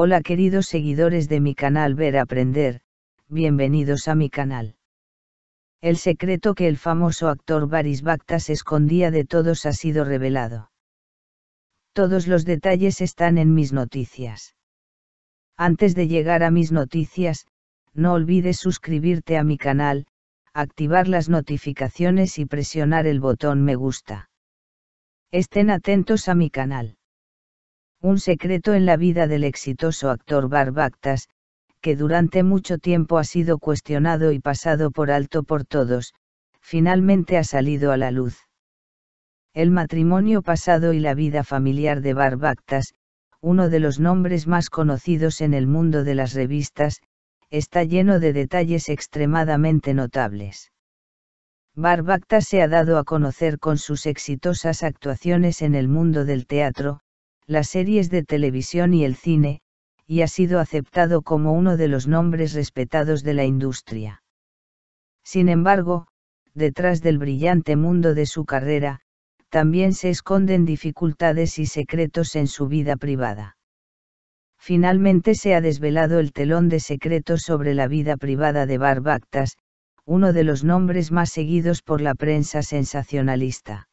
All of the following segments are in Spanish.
Hola queridos seguidores de mi canal Ver Aprender, bienvenidos a mi canal. El secreto que el famoso actor Baris Bactas escondía de todos ha sido revelado. Todos los detalles están en mis noticias. Antes de llegar a mis noticias, no olvides suscribirte a mi canal, activar las notificaciones y presionar el botón me gusta. Estén atentos a mi canal un secreto en la vida del exitoso actor Barbactas, que durante mucho tiempo ha sido cuestionado y pasado por alto por todos, finalmente ha salido a la luz. El matrimonio pasado y la vida familiar de Barbactas, uno de los nombres más conocidos en el mundo de las revistas, está lleno de detalles extremadamente notables. Barbactas se ha dado a conocer con sus exitosas actuaciones en el mundo del teatro, las series de televisión y el cine, y ha sido aceptado como uno de los nombres respetados de la industria. Sin embargo, detrás del brillante mundo de su carrera, también se esconden dificultades y secretos en su vida privada. Finalmente se ha desvelado el telón de secretos sobre la vida privada de Barbactas, uno de los nombres más seguidos por la prensa sensacionalista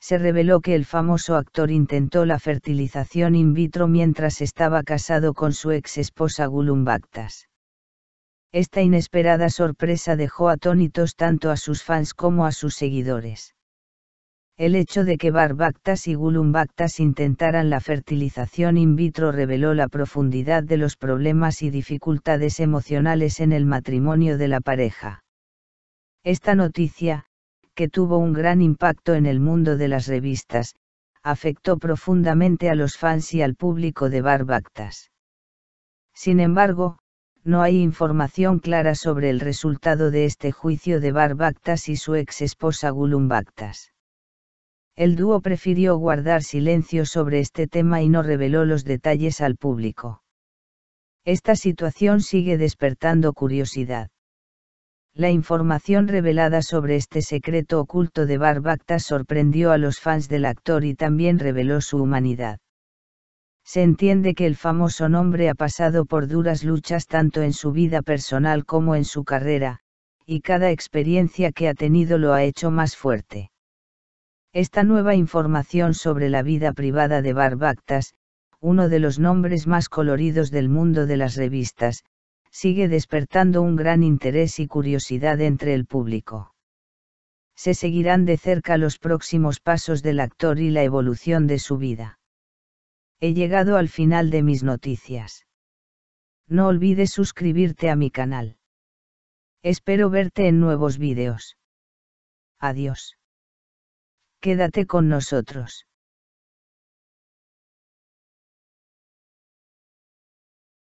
se reveló que el famoso actor intentó la fertilización in vitro mientras estaba casado con su ex esposa Gulumbactas. Esta inesperada sorpresa dejó atónitos tanto a sus fans como a sus seguidores. El hecho de que Barbactas y Gulumbactas intentaran la fertilización in vitro reveló la profundidad de los problemas y dificultades emocionales en el matrimonio de la pareja. Esta noticia, que tuvo un gran impacto en el mundo de las revistas, afectó profundamente a los fans y al público de Barbactas. Sin embargo, no hay información clara sobre el resultado de este juicio de Barbactas y su ex esposa Gulumbactas. El dúo prefirió guardar silencio sobre este tema y no reveló los detalles al público. Esta situación sigue despertando curiosidad. La información revelada sobre este secreto oculto de Barbactas sorprendió a los fans del actor y también reveló su humanidad. Se entiende que el famoso nombre ha pasado por duras luchas tanto en su vida personal como en su carrera, y cada experiencia que ha tenido lo ha hecho más fuerte. Esta nueva información sobre la vida privada de Barbactas, uno de los nombres más coloridos del mundo de las revistas, sigue despertando un gran interés y curiosidad entre el público. Se seguirán de cerca los próximos pasos del actor y la evolución de su vida. He llegado al final de mis noticias. No olvides suscribirte a mi canal. Espero verte en nuevos vídeos. Adiós. Quédate con nosotros.